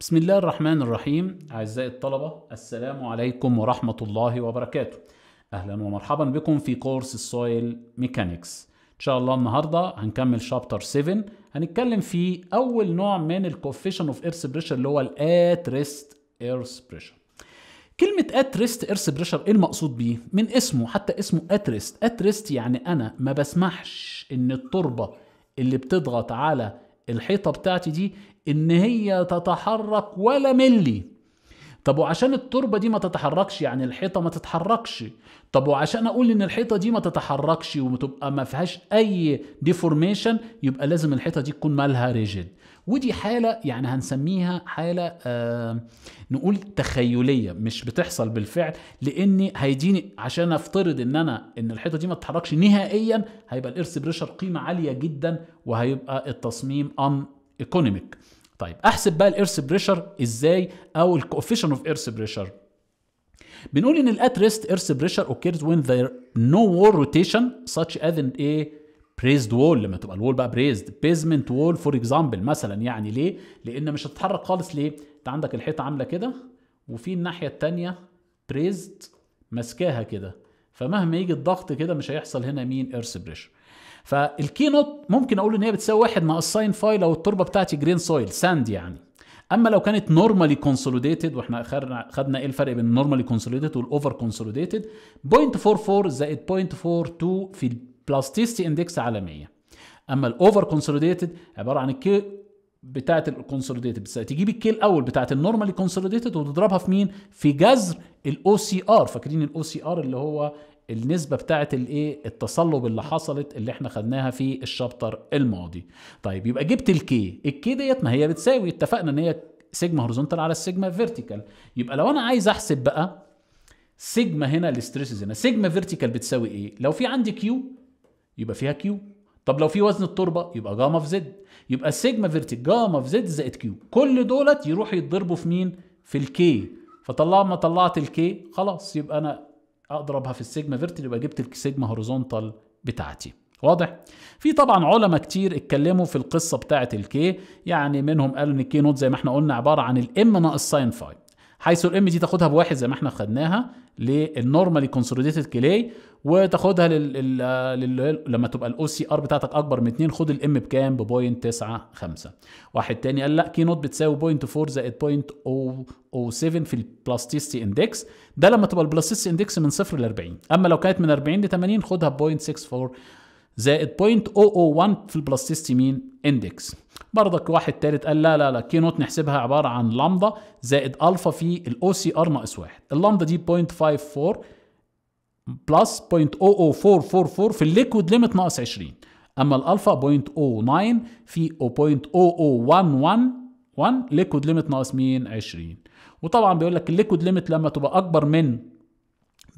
بسم الله الرحمن الرحيم أعزائي الطلبة السلام عليكم ورحمة الله وبركاته أهلا ومرحبا بكم في كورس السويل ميكانيكس إن شاء الله النهاردة هنكمل شابتر 7 هنتكلم في أول نوع من الكوفيشن اوف ايرث بريشر اللي هو الات ريست ايرث بريشر كلمة ات ريست ايرث بريشر ايه المقصود بيه؟ من اسمه حتى اسمه ات ريست، ات ريست يعني أنا ما بسمحش إن التربة اللي بتضغط على الحيطه بتاعتي دي ان هي تتحرك ولا ملي طب وعشان التربة دي ما تتحركش يعني الحيطة ما تتحركش طب وعشان اقول ان الحيطة دي ما تتحركش وتبقى ما فيهاش اي ديفورميشن يبقى لازم الحيطة دي تكون مالها ريجيد ودي حالة يعني هنسميها حالة آه نقول تخيلية مش بتحصل بالفعل لان هيديني عشان افترض ان انا ان الحيطة دي ما تتحركش نهائيا هيبقى الارث بريشر قيمة عالية جدا وهيبقى التصميم ان ايكونوميك طيب احسب بقى الايرث بريشر ازاي او الكوفيشن اوف ايرث بريشر بنقول ان الات ريست ايرث بريشر اوكيرز وين ذير نو وور روتيشن ساتش از ان ايه بريزد وول لما تبقى الوول بقى بريزد بيزمنت وول فور اكزامبل مثلا يعني ليه لان مش هتتحرك خالص ليه انت عندك الحيطه عامله كده وفي الناحيه الثانيه بريزد ماسكاها كده فمهما يجي الضغط كده مش هيحصل هنا مين ايرث بريشر فالكي نوت ممكن اقول ان هي بتساوي واحد ناقص ساين فاي لو التربه بتاعتي جرين سويل ساند يعني اما لو كانت نورمالي كونسوليديتد واحنا خدنا ايه الفرق بين النورمالي كونسوليديتد والاوفر كونسوليديتد 0.44 زائد 0.42 في البلاستيستي اندكس على 100 اما الاوفر كونسوليديتد عباره عن الكي بتاعت الكونسوليديتد تجيب الكي الاول بتاعت النورمالي كونسوليديتد وتضربها في مين في جذر الاو سي ار فاكرين الاو سي ار اللي هو النسبة بتاعت الايه التصلب اللي حصلت اللي احنا خدناها في الشابتر الماضي. طيب يبقى جبت الكي، الكي ديت ما هي بتساوي اتفقنا ان هي سيجما هوريزونتال على السيجما فيرتيكال، يبقى لو انا عايز احسب بقى سيجما هنا الاستريسز هنا، سيجما فيرتيكال بتساوي ايه؟ لو في عندي كيو يبقى فيها كيو طب لو في وزن التربه يبقى جاما في زد يبقى السيجما فيرتيك جاما في زد زائد كيو كل دولت يروحوا يتضربوا في مين في الكي فطلع ما طلعت الكي خلاص يبقى انا اضربها في السيجما فيرتيك يبقى جبت السيجما هوريزونتال بتاعتي واضح في طبعا علماء كتير اتكلموا في القصه بتاعه الكي يعني منهم قالوا ان الكي نوت زي ما احنا قلنا عباره عن الام ناقص ساين فاي حيث الام دي تاخدها بواحد زي ما احنا خدناها للنورمالي كونسوليديتد كلاي وتاخدها لل... لل... لما تبقى الاو سي ار بتاعتك اكبر من 2 خد الام بكام ب 0.95 واحد تاني قال لا كي نوت بتساوي 0.4 زائد 0.07 في البلاستيستي اندكس ده لما تبقى البلاستيستي اندكس من 0 ل 40 اما لو كانت من 40 ل 80 خدها ب 0.64 زائد 0.001 في البلاستيستي مين اندكس برضك واحد تالت قال لا لا لا كي نوت نحسبها عباره عن لامدا زائد الفا في الاو سي ار ناقص واحد اللامدا دي 0.54 بلس 0.00444 في الليكويد ليميت ناقص 20 اما الالفا 0.09 في 0.00111 ليكويد ليميت ناقص مين 20 وطبعا بيقول لك الليكويد ليميت لما تبقى اكبر من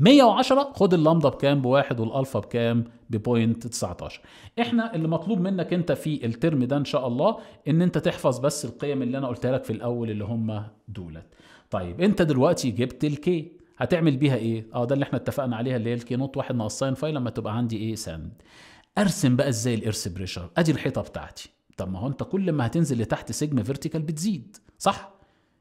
110 خد اللامدا بكام بواحد والالفا بكام ببوينت 19 احنا اللي مطلوب منك انت في الترم ده ان شاء الله ان انت تحفظ بس القيم اللي انا قلتها لك في الاول اللي هم دولت طيب انت دلوقتي جبت الكي هتعمل بيها ايه اه ده اللي احنا اتفقنا عليها اللي هي الكي نوت واحد ناقص ساين فاي لما تبقى عندي ايه ساند ارسم بقى ازاي الارث بريشر ادي الحيطه بتاعتي طب ما هو انت كل ما هتنزل لتحت سيجما فيرتيكال بتزيد صح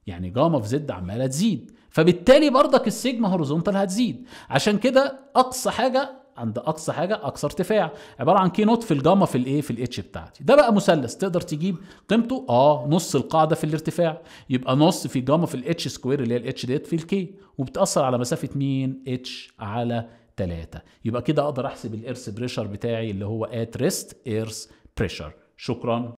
يعني جاما في زد عماله تزيد فبالتالي برضك السيجما هوريزونتال هتزيد عشان كده اقصى حاجه عند اقصى حاجه اقصى ارتفاع عباره عن كي نوت في الجاما في الايه في الاتش بتاعتي ده بقى مثلث تقدر تجيب قيمته اه نص القاعده في الارتفاع يبقى نص في جاما في الاتش سكوير اللي هي الاتش ديت في الكي وبتاثر على مسافه مين اتش على 3 يبقى كده اقدر احسب الايرث بريشر بتاعي اللي هو ات ريست ايرث بريشر شكرا